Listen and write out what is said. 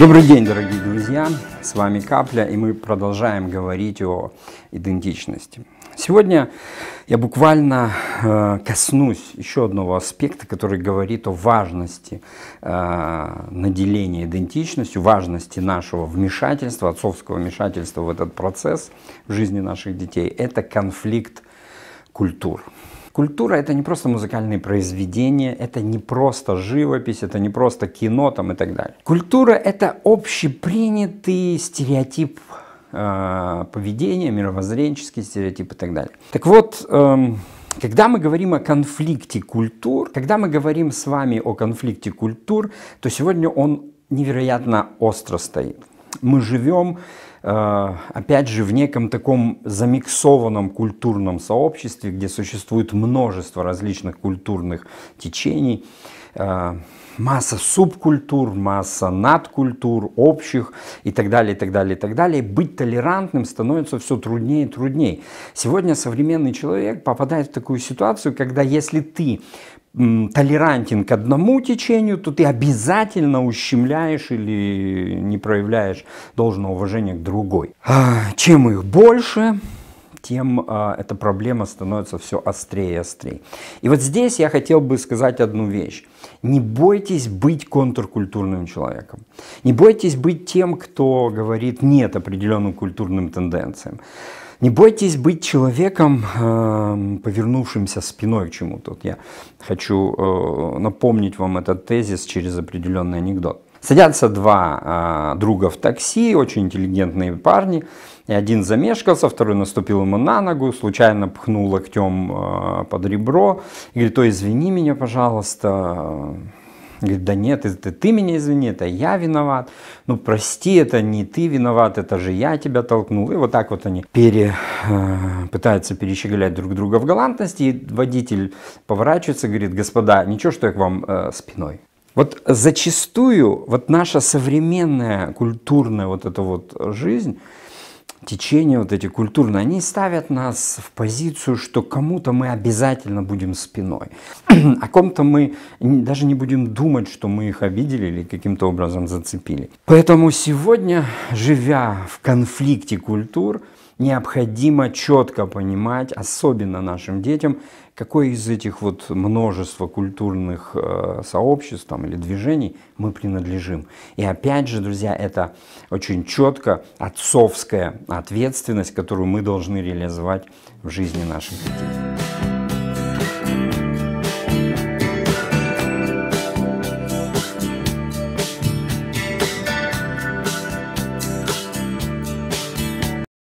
Добрый день, дорогие друзья! С вами Капля, и мы продолжаем говорить о идентичности. Сегодня я буквально э, коснусь еще одного аспекта, который говорит о важности э, наделения идентичностью, важности нашего вмешательства, отцовского вмешательства в этот процесс в жизни наших детей. Это конфликт культур. Культура — это не просто музыкальные произведения, это не просто живопись, это не просто кино там и так далее. Культура — это общепринятый стереотип э, поведения, мировоззренческий стереотип и так далее. Так вот, э, когда мы говорим о конфликте культур, когда мы говорим с вами о конфликте культур, то сегодня он невероятно остро стоит. Мы живем Э, опять же, в неком таком замиксованном культурном сообществе, где существует множество различных культурных течений, э, масса субкультур, масса надкультур, общих и так далее, и так далее, и так далее. Быть толерантным становится все труднее и труднее. Сегодня современный человек попадает в такую ситуацию, когда если ты толерантен к одному течению, то ты обязательно ущемляешь или не проявляешь должного уважения к другой. А, чем их больше, тем э, эта проблема становится все острее и острее. И вот здесь я хотел бы сказать одну вещь. Не бойтесь быть контркультурным человеком. Не бойтесь быть тем, кто говорит нет определенным культурным тенденциям. Не бойтесь быть человеком, э, повернувшимся спиной к чему-то. Вот я хочу э, напомнить вам этот тезис через определенный анекдот. Садятся два а, друга в такси, очень интеллигентные парни. И один замешкался, второй наступил ему на ногу, случайно пхнул локтем а, под ребро. И говорит, то извини меня, пожалуйста. Говорит, да нет, это ты меня извини, это я виноват. Ну прости, это не ты виноват, это же я тебя толкнул. И вот так вот они пере, а, пытаются перещеголять друг друга в галантности. И водитель поворачивается говорит, господа, ничего, что я к вам э, спиной. Вот зачастую вот наша современная культурная вот эта вот жизнь, течение вот эти культурные, они ставят нас в позицию, что кому-то мы обязательно будем спиной. О ком-то мы даже не будем думать, что мы их обидели или каким-то образом зацепили. Поэтому сегодня, живя в конфликте культур, необходимо четко понимать, особенно нашим детям, какое из этих вот множества культурных э, сообществ там, или движений мы принадлежим. И опять же, друзья, это очень четко отцовская ответственность, которую мы должны реализовать в жизни наших детей.